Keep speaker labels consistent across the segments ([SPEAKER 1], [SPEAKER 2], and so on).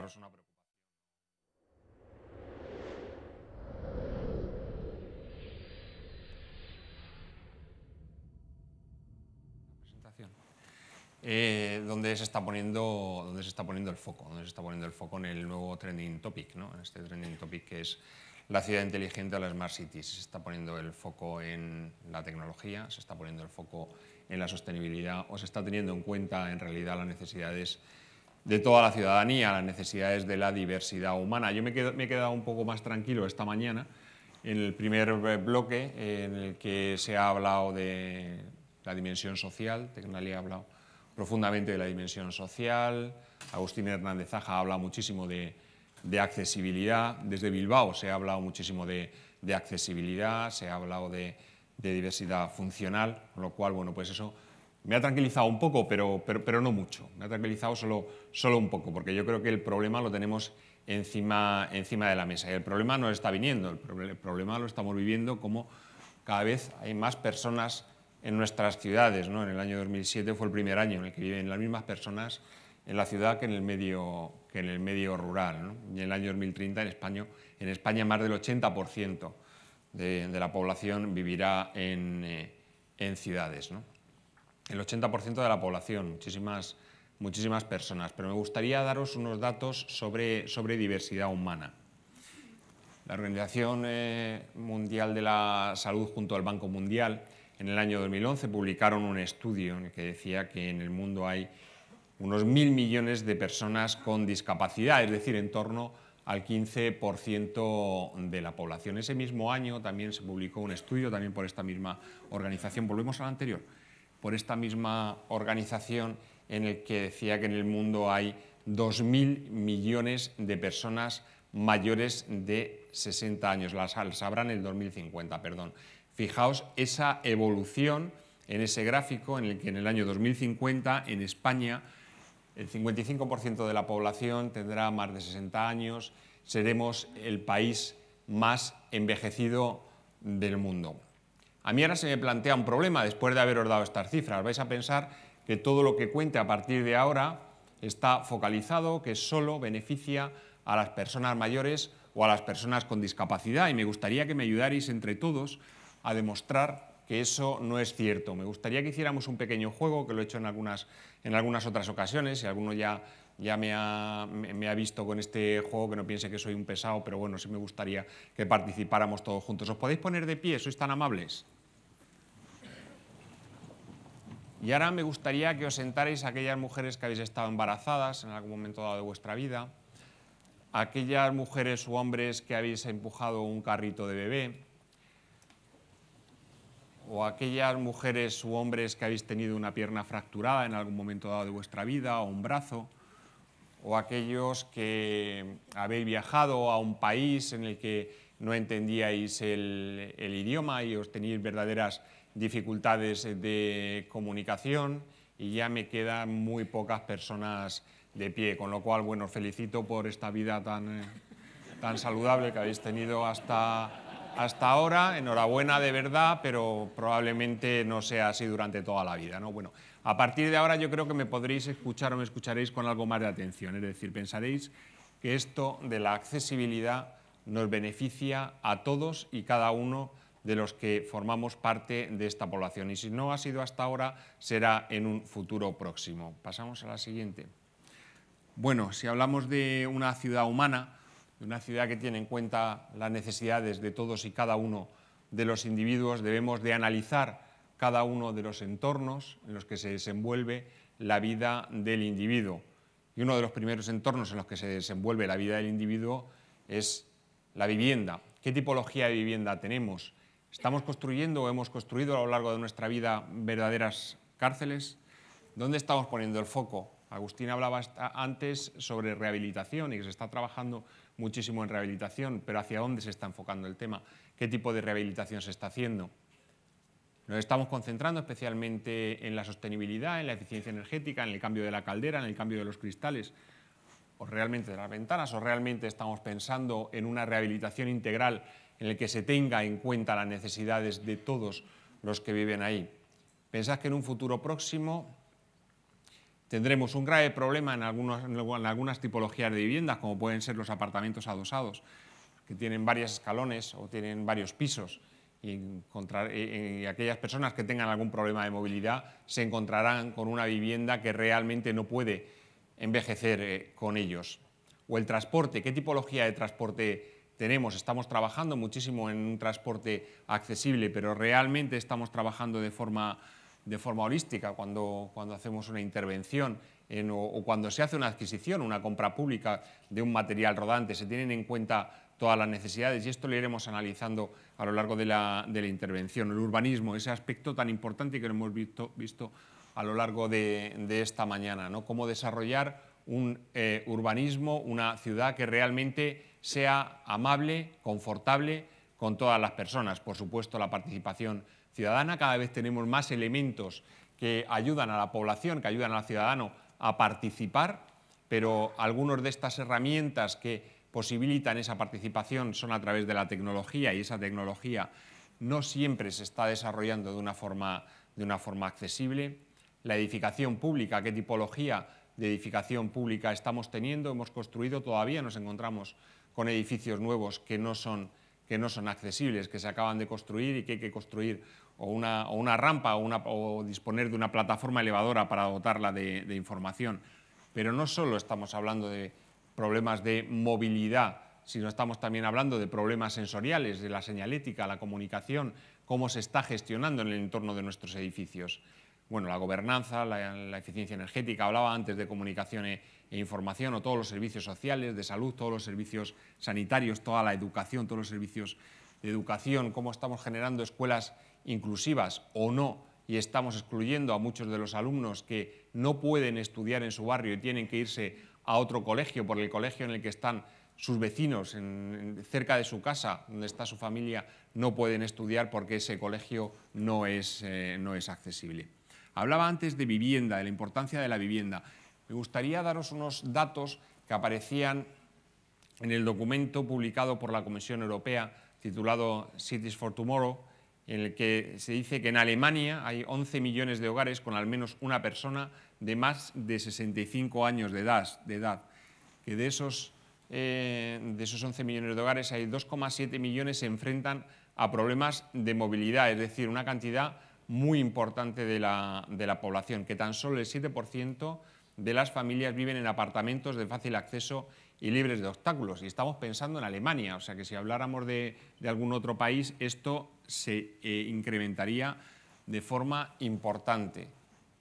[SPEAKER 1] levantaros una preocupación. Eh, donde, se está poniendo, donde se está poniendo el foco, ¿Dónde se está poniendo el foco en el nuevo trending topic, ¿no? en este trending topic que es la ciudad inteligente o las smart cities. Se está poniendo el foco en la tecnología, se está poniendo el foco en la sostenibilidad o se está teniendo en cuenta en realidad las necesidades de toda la ciudadanía, las necesidades de la diversidad humana. Yo me, he quedado un poco más tranquilo esta mañana en el primer eh, bloque en el que se ha hablado de la dimensión social, Tecnalia ha hablado profundamente de la dimensión social, Agustín Hernández Aja ha hablado muchísimo de, accesibilidad, desde Bilbao se ha hablado muchísimo de, accesibilidad, se ha hablado de, de diversidad funcional, con lo cual, bueno, pues eso me ha tranquilizado un poco, pero, no mucho. Me ha tranquilizado solo, solo un poco, porque yo creo que el problema lo tenemos encima, encima de la mesa. Y el problema no está viniendo, el, problema lo estamos viviendo como cada vez hay más personas en nuestras ciudades. En el año 2007 fue el primer año en el que viven las mismas personas en la ciudad que en el medio, que en el medio rural. Y en el año 2030 en España, en España más del 80% de, de, la población vivirá en, eh, en ciudades. ¿no? el 80% de la población, muchísimas, muchísimas personas. Pero me gustaría daros unos datos sobre, sobre diversidad humana. La Organización eh, Mundial de la Salud junto al Banco Mundial en el año 2011 publicaron un estudio en el que decía que en el mundo hay unos mil millones de personas con discapacidad, es decir, en torno al 15% de la población. Ese mismo año también se publicó un estudio, también por esta misma organización, volvemos al anterior, por esta misma organización en el que decía que en el mundo hay 2.000 millones de personas mayores de 60 años, las, las en el 2050, perdón. Fijaos esa evolución en ese gráfico en el que en el año 2050 en España el 55% de la población tendrá más de 60 años, seremos el país más envejecido del mundo. A mí ahora se me plantea un problema después de haberos dado estas cifras. Vais a pensar que todo lo que cuente a partir de ahora está focalizado, que solo beneficia a las personas mayores o a las personas con discapacidad. Y me gustaría que me ayudarais entre todos a demostrar que eso no es cierto. Me gustaría que hiciéramos un pequeño juego, que lo he hecho en algunas, en algunas otras ocasiones, y alguno ya, ya me, ha, me, ha, visto con este juego, que no piense que soy un pesado, pero bueno, sí me gustaría que participáramos todos juntos. ¿Os podéis poner de pie? ¿Sois tan amables? Y ahora me gustaría que os sentarais aquellas mujeres que habéis estado embarazadas en algún momento dado de vuestra vida, aquellas mujeres u hombres que habéis empujado un carrito de bebé, o aquellas mujeres u hombres que habéis tenido una pierna fracturada en algún momento dado de vuestra vida, o un brazo, o aquellos que habéis viajado a un país en el que no entendíais el, idioma y os tenéis verdaderas dificultades de comunicación y ya me quedan muy pocas personas de pie, con lo cual, bueno, felicito por esta vida eh, tan, saludable que habéis tenido hasta, hasta ahora. Enhorabuena de verdad, pero probablemente no sea así durante toda la vida. ¿no? Bueno, a partir de ahora yo creo que me podréis escuchar o me escucharéis con algo más de atención, es decir, pensaréis que esto de la accesibilidad nos beneficia a todos y cada uno de los que formamos parte de esta población. Y si no ha sido hasta ahora, será en un futuro próximo. Pasamos a la siguiente. Bueno, si hablamos de una ciudad humana, de una ciudad que tiene en cuenta las necesidades de todos y cada uno de los individuos, debemos de analizar cada uno de los entornos en los que se desenvuelve la vida del individuo. Y uno de los primeros entornos en los que se desenvuelve la vida del individuo es la vivienda. ¿Qué tipología de vivienda tenemos? ¿Estamos construyendo o hemos construido a lo largo de nuestra vida verdaderas cárceles? ¿Dónde estamos poniendo el foco? Agustín hablaba antes sobre rehabilitación y que se está trabajando muchísimo en rehabilitación, pero ¿hacia dónde se está enfocando el tema? ¿Qué tipo de rehabilitación se está haciendo? Nos estamos concentrando especialmente en la sostenibilidad, en la eficiencia energética, en el cambio de la caldera, en el cambio de los cristales, o realmente de las ventanas, o realmente estamos pensando en una rehabilitación integral en el que se tenga en cuenta las necesidades de todos los que viven ahí. ¿Pensás que en un futuro próximo tendremos un grave problema en, algunas tipologías de viviendas, como pueden ser los apartamentos adosados, que tienen varios escalones o tienen varios pisos? Y, aquellas personas que tengan algún problema de movilidad se encontrarán con una vivienda que realmente no puede envejecer eh, con ellos. O el transporte, ¿qué tipología de transporte tenemos, estamos trabajando muchísimo en un transporte accesible, pero realmente estamos trabajando de forma, de forma holística cuando, cuando hacemos una intervención o, cuando se hace una adquisición, una compra pública de un material rodante, se tienen en cuenta todas las necesidades y esto lo iremos analizando a lo largo de la, de la intervención. El urbanismo, ese aspecto tan importante que lo hemos visto, visto a lo largo de, esta mañana, ¿no? cómo desarrollar un eh, urbanismo, una ciudad que realmente sea amable, confortable con todas las personas. Por supuesto, la participación ciudadana, cada vez tenemos más elementos que ayudan a la población, que ayudan al ciudadano a participar, pero algunas de estas herramientas que posibilitan esa participación son a través de la tecnología y esa tecnología no siempre se está desarrollando de una forma, de una forma accesible. La edificación pública, qué tipología de edificación pública estamos teniendo, hemos construido, todavía nos encontramos con edificios nuevos que no son, accesibles, que se acaban de construir y que hay que construir o una, rampa o, disponer de una plataforma elevadora para dotarla de, de información. Pero no solo estamos hablando de problemas de movilidad, sino estamos también hablando de problemas sensoriales, de la señalética, la comunicación, cómo se está gestionando en el entorno de nuestros edificios bueno, la gobernanza, la, eficiencia energética, hablaba antes de comunicación e, e información, o todos los servicios sociales, de salud, todos los servicios sanitarios, toda la educación, todos los servicios de educación, cómo estamos generando escuelas inclusivas o no, y estamos excluyendo a muchos de los alumnos que no pueden estudiar en su barrio y tienen que irse a otro colegio por el colegio en el que están sus vecinos, cerca de su casa, donde está su familia, no pueden estudiar porque ese colegio no es, eh, no es accesible. Hablaba antes de vivienda, de la importancia de la vivienda. Me gustaría daros unos datos que aparecían en el documento publicado por la Comisión Europea titulado Cities for Tomorrow, en el que se dice que en Alemania hay 11 millones de hogares con al menos una persona de más de 65 años de edad, de edad que de esos, 11 eh, millones de hogares hay 2,7 millones se enfrentan a problemas de movilidad, es decir, una cantidad muy importante de la, de la población, que tan solo el 7% de las familias viven en apartamentos de fácil acceso y libres de obstáculos. Y estamos pensando en Alemania, o sea que si habláramos de, de algún otro país, esto se eh, incrementaría de forma importante.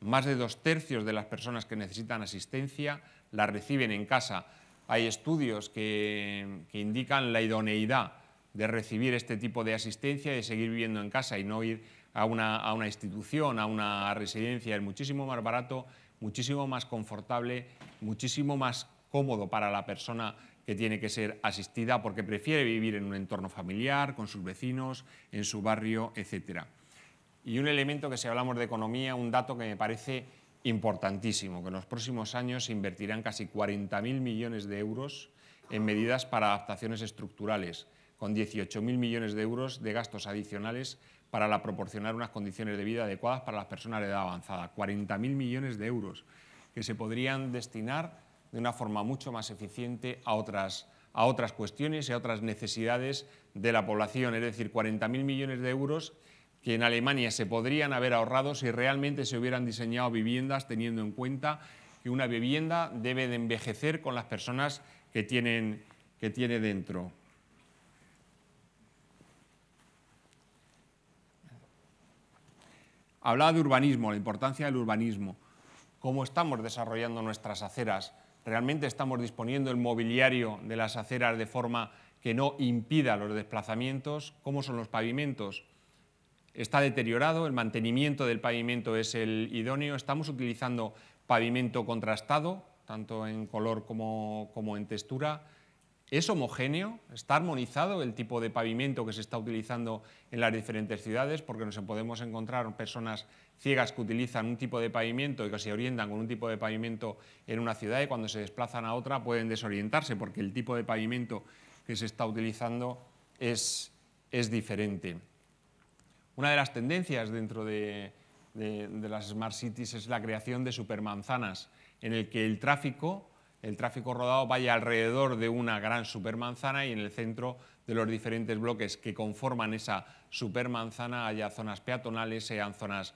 [SPEAKER 1] Más de dos tercios de las personas que necesitan asistencia la reciben en casa. Hay estudios que, que indican la idoneidad de recibir este tipo de asistencia y de seguir viviendo en casa y no ir a una, institución, a una residencia, es muchísimo más barato, muchísimo más confortable, muchísimo más cómodo para la persona que tiene que ser asistida porque prefiere vivir en un entorno familiar, con sus vecinos, en su barrio, etc. Y un elemento que si hablamos de economía, un dato que me parece importantísimo, que en los próximos años se invertirán casi 40.000 millones de euros en medidas para adaptaciones estructurales, con 18.000 millones de euros de gastos adicionales para proporcionar unas condiciones de vida adecuadas para las personas de edad avanzada. 40.000 millones de euros que se podrían destinar de una forma mucho más eficiente a otras, cuestiones y a otras necesidades de la población. Es decir, 40.000 millones de euros que en Alemania se podrían haber ahorrado si realmente se hubieran diseñado viviendas teniendo en cuenta que una vivienda debe de envejecer con las personas que tiene dentro. Hablaba de urbanismo, la importancia del urbanismo, cómo estamos desarrollando nuestras aceras, realmente estamos disponiendo el mobiliario de las aceras de forma que no impida los desplazamientos, cómo son los pavimentos, está deteriorado, el mantenimiento del pavimento es el idóneo, estamos utilizando pavimento contrastado, tanto en color como, como en textura, ¿Es homogéneo? ¿Está armonizado el tipo de pavimento que se está utilizando en las diferentes ciudades? Porque nos podemos encontrar personas ciegas que utilizan un tipo de pavimento y que se orientan con un tipo de pavimento en una ciudad y cuando se desplazan a otra pueden desorientarse porque el tipo de pavimento que se está utilizando es, diferente. Una de las tendencias dentro de, de las Smart Cities es la creación de supermanzanas en el que el tráfico el tráfico rodado vaya alrededor de una gran supermanzana y en el centro de los diferentes bloques que conforman esa supermanzana haya zonas peatonales, sean zonas,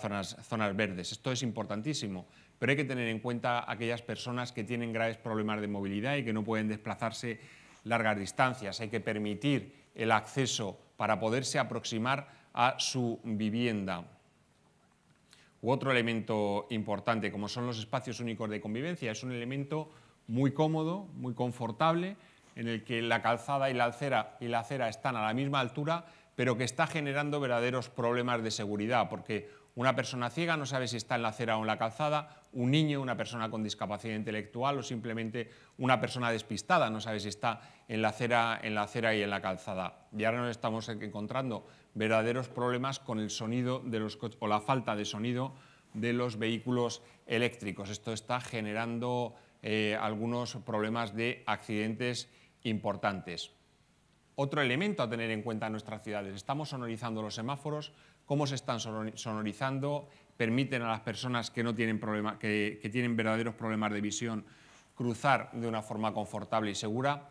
[SPEAKER 1] zonas verdes. Esto es importantísimo, pero hay que tener en cuenta aquellas personas que tienen graves problemas de movilidad y que no pueden desplazarse largas distancias. Hay que permitir el acceso para poderse aproximar a su vivienda otro elemento importante, como son los espacios únicos de convivencia. Es un elemento muy cómodo, muy confortable, en el que la calzada y la acera, y la acera están a la misma altura, pero que está generando verdaderos problemas de seguridad, porque una persona ciega no sabe si está en la acera o en la calzada, un niño, una persona con discapacidad intelectual o simplemente una persona despistada no sabe si está en la acera, en la acera y en la calzada. Y ahora nos estamos encontrando verdaderos problemas con el sonido de los o la falta de sonido de los vehículos eléctricos. Esto está generando eh, algunos problemas de accidentes importantes. Otro elemento a tener en cuenta en nuestras ciudades, estamos sonorizando los semáforos, cómo se están sonorizando, permiten a las personas que, no tienen, problema, que, tienen verdaderos problemas de visión cruzar de una forma confortable y segura.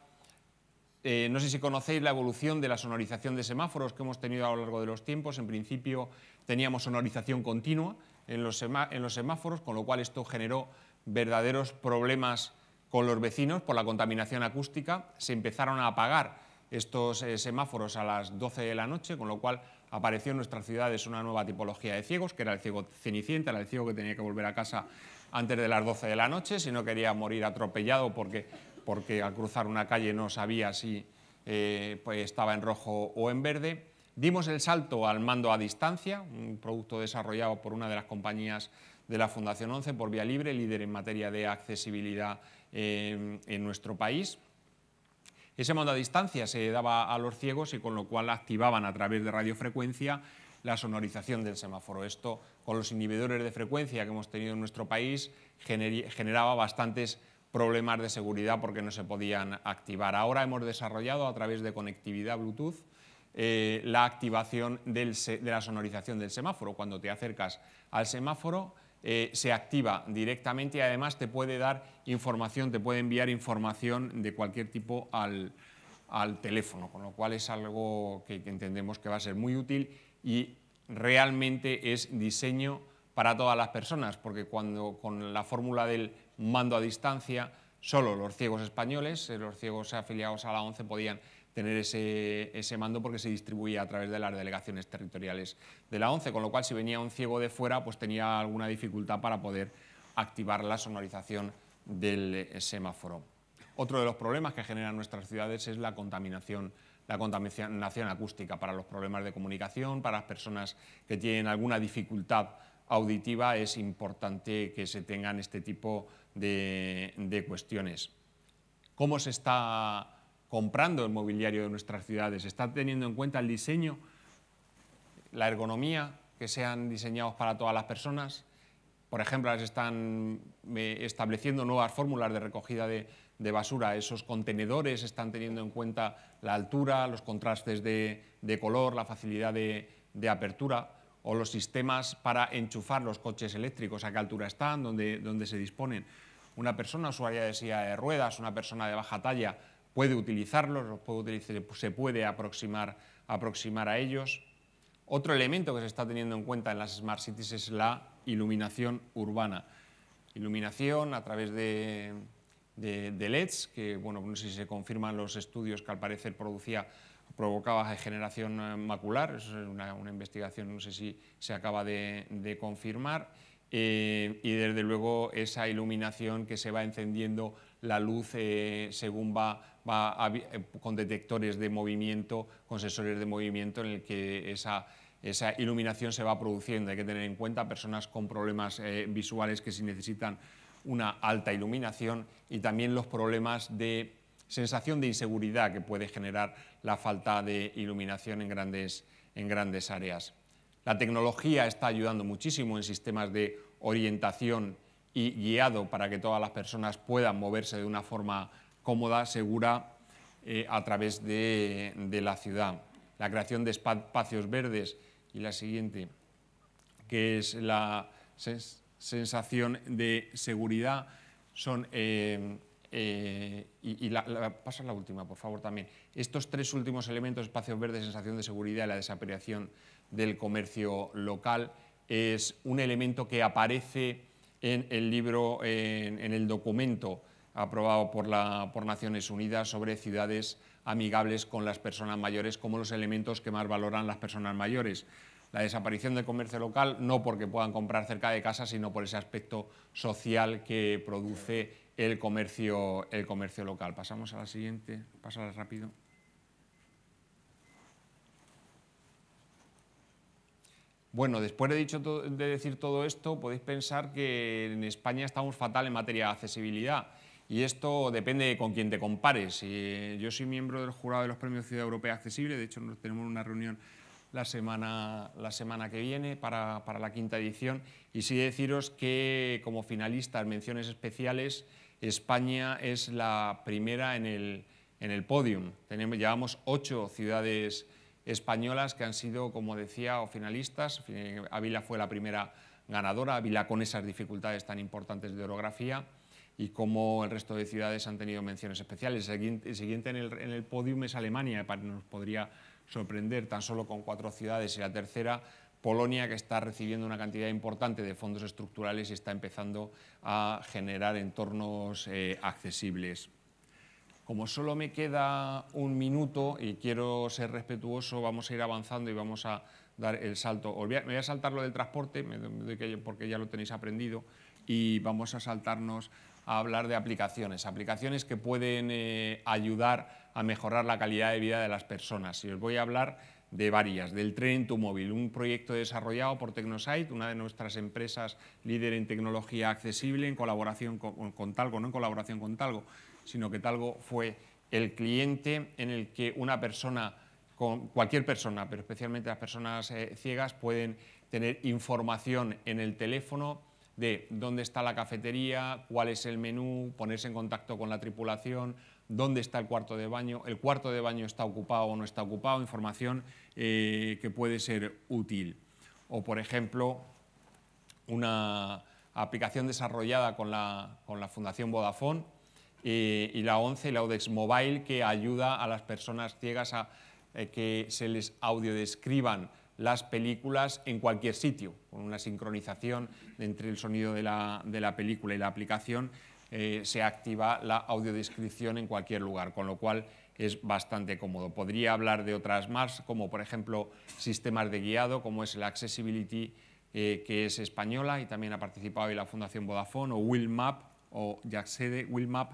[SPEAKER 1] Eh, no sé si conocéis la evolución de la sonorización de semáforos que hemos tenido a lo largo de los tiempos. En principio teníamos sonorización continua en los, semáforos, con lo cual esto generó verdaderos problemas con los vecinos por la contaminación acústica. Se empezaron a apagar estos eh, semáforos a las 12 de la noche, con lo cual apareció en nuestras ciudades una nueva tipología de ciegos, que era el ciego cenicienta, era el ciego que tenía que volver a casa antes de las 12 de la noche, si no quería morir atropellado porque, porque al cruzar una calle no sabía si eh, pues estaba en rojo o en verde. Dimos el salto al mando a distancia, un producto desarrollado por una de las compañías de la Fundación 11 por Vía Libre, líder en materia de accesibilidad eh, en nuestro país. Ese mando a distancia se daba a los ciegos y con lo cual activaban a través de radiofrecuencia la sonorización del semáforo. Esto, con los inhibidores de frecuencia que hemos tenido en nuestro país, generaba bastantes problemas de seguridad porque no se podían activar. Ahora hemos desarrollado a través de conectividad Bluetooth eh, la activación de la sonorización del semáforo. Cuando te acercas al semáforo, eh, se activa directamente y además te puede dar información, te puede enviar información de cualquier tipo al, teléfono, con lo cual es algo que, que entendemos que va a ser muy útil y realmente es diseño para todas las personas, porque cuando con la fórmula del mando a distancia, solo los ciegos españoles, eh, los ciegos afiliados a la ONCE podían tener ese, mando porque se distribuía a través de las delegaciones territoriales de la ONCE, con lo cual si venía un ciego de fuera pues tenía alguna dificultad para poder activar la sonorización del eh, semáforo. Otro de los problemas que generan nuestras ciudades es la contaminación la contaminación acústica para los problemas de comunicación, para las personas que tienen alguna dificultad auditiva, es importante que se tengan este tipo de, de cuestiones. ¿Cómo se está comprando el mobiliario de nuestras ciudades, están teniendo en cuenta el diseño, la ergonomía, que sean diseñados para todas las personas. Por ejemplo, se están eh, estableciendo nuevas fórmulas de recogida de, basura. Esos contenedores están teniendo en cuenta la altura, los contrastes de, color, la facilidad de, apertura o los sistemas para enchufar los coches eléctricos, a qué altura están, donde dónde se disponen. Una persona usuaria de silla de ruedas, una persona de baja talla, puede utilizarlos, puede utilizar, se puede aproximar, aproximar a ellos. Otro elemento que se está teniendo en cuenta en las Smart Cities es la iluminación urbana. Iluminación a través de, de, LEDs, que bueno, no sé si se confirman los estudios que al parecer producía provocaba degeneración eh, macular, es una, investigación, no sé si se acaba de, confirmar, eh, y desde luego esa iluminación que se va encendiendo la luz eh, según va, eh, con detectores de movimiento, con sensores de movimiento en el que esa, iluminación se va produciendo. Hay que tener en cuenta personas con problemas eh, visuales que si necesitan una alta iluminación y también los problemas de sensación de inseguridad que puede generar la falta de iluminación en grandes, en grandes áreas. La tecnología está ayudando muchísimo en sistemas de orientación y guiado para que todas las personas puedan moverse de una forma cómoda, segura, eh, a través de, la ciudad. La creación de espacios verdes y la siguiente, que es la sensación de seguridad, son... Eh, eh, y, pasa la última, por favor, también. Estos tres últimos elementos, espacios verdes, sensación de seguridad y la desaparición del comercio local, es un elemento que aparece en el libro, en, el documento aprobado por, la, por Naciones Unidas sobre ciudades amigables con las personas mayores como los elementos que más valoran las personas mayores. La desaparición del comercio local no porque puedan comprar cerca de casa, sino por ese aspecto social que produce el comercio, el comercio local. Pasamos a la siguiente, pásala rápido. Bueno, después de, dicho de decir todo esto, podéis pensar que en España estamos fatal en materia de accesibilidad. Y esto depende con quién te compares. Eh, yo soy miembro del jurado de los Premios Ciudad Europea Accesible, de hecho tenemos una reunión la semana, la semana que viene para, la quinta edición. Y sí deciros que como finalistas, menciones especiales, España es la primera en el, en podium. Tenemos, llevamos ocho ciudades españolas que han sido, como decía, o finalistas. Ávila fue la primera ganadora, Ávila con esas dificultades tan importantes de orografía y como el resto de ciudades han tenido menciones especiales. El siguiente, en, el, en podium es Alemania, nos podría sorprender tan solo con cuatro ciudades y la tercera Polonia, que está recibiendo una cantidad importante de fondos estructurales y está empezando a generar entornos eh, accesibles. Como solo me queda un minuto y quiero ser respetuoso, vamos a ir avanzando y vamos a dar el salto. Me voy a saltar lo del transporte, porque ya lo tenéis aprendido, y vamos a saltarnos a hablar de aplicaciones, aplicaciones que pueden eh, ayudar a mejorar la calidad de vida de las personas. Y os voy a hablar de varias, del tren en tu móvil, un proyecto desarrollado por Tecnosite, una de nuestras empresas líder en tecnología accesible, en colaboración con Talgo, no en colaboración con Talgo, sino que Talgo fue el cliente en el que una persona, cualquier persona, pero especialmente las personas eh, ciegas, pueden tener información en el teléfono de dónde está la cafetería, cuál es el menú, ponerse en contacto con la tripulación, dónde está el cuarto de baño, el cuarto de baño está ocupado o no está ocupado, información eh, que puede ser útil. O, por ejemplo, una aplicación desarrollada con la, con la Fundación Vodafone eh, y, la 11, la Audex Mobile, que ayuda a las personas ciegas a eh, que se les audiodescriban las películas en cualquier sitio, con una sincronización entre el sonido de la, de la película y la aplicación, eh, se activa la audiodescripción en cualquier lugar, con lo cual es bastante cómodo. Podría hablar de otras más, como por ejemplo sistemas de guiado, como es el Accessibility, que es española y también ha participado hoy la Fundación Vodafone, o Willmap, o Jacksede, Wilmap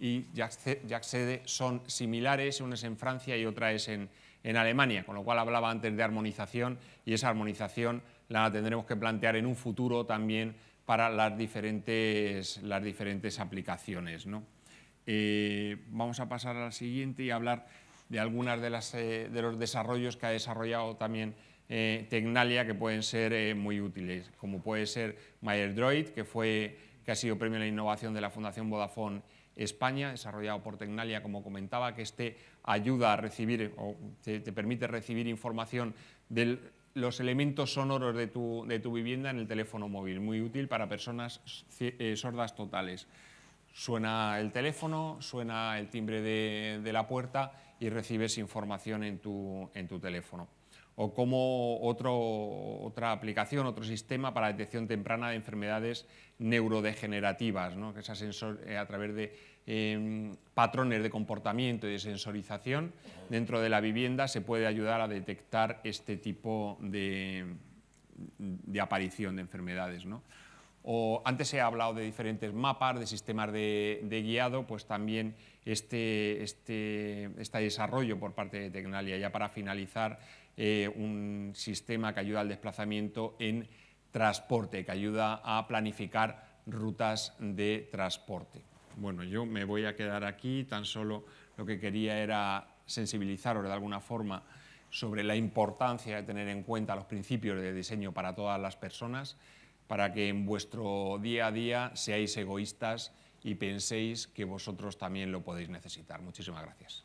[SPEAKER 1] y Jacksede son similares, una es en Francia y otra es en, Alemania, con lo cual hablaba antes de armonización y esa armonización la tendremos que plantear en un futuro también para las diferentes, las diferentes aplicaciones. Eh, vamos a pasar a la siguiente y hablar de algunos eh, de, los desarrollos que ha desarrollado también eh, Tecnalia que pueden ser muy útiles, como puede ser MyerDroid, que fue que ha sido premio a la innovación de la Fundación Vodafone España, desarrollado por Tecnalia, como comentaba, que este ayuda a recibir o te, permite recibir información de los elementos sonoros de tu, vivienda en el teléfono móvil, muy útil para personas eh, sordas totales. Suena el teléfono, suena el timbre de, la puerta y recibes información en tu teléfono o como otra aplicación, otro sistema para detección temprana de enfermedades neurodegenerativas, que eh, a través de em, patrones de comportamiento y de sensorización dentro de la vivienda se puede ayudar a detectar este tipo de, aparición de enfermedades. O, antes he hablado de diferentes mapas, de sistemas de, guiado, pues también este, este, este, desarrollo por parte de Tecnalia. Ya para finalizar, eh, un sistema que ayuda al desplazamiento en transporte, que ayuda a planificar rutas de transporte. Bueno, yo me voy a quedar aquí, tan solo lo que quería era sensibilizaros de alguna forma sobre la importancia de tener en cuenta los principios de diseño para todas las personas, para que en vuestro día a día seáis egoístas y penséis que vosotros también lo podéis necesitar. Muchísimas gracias.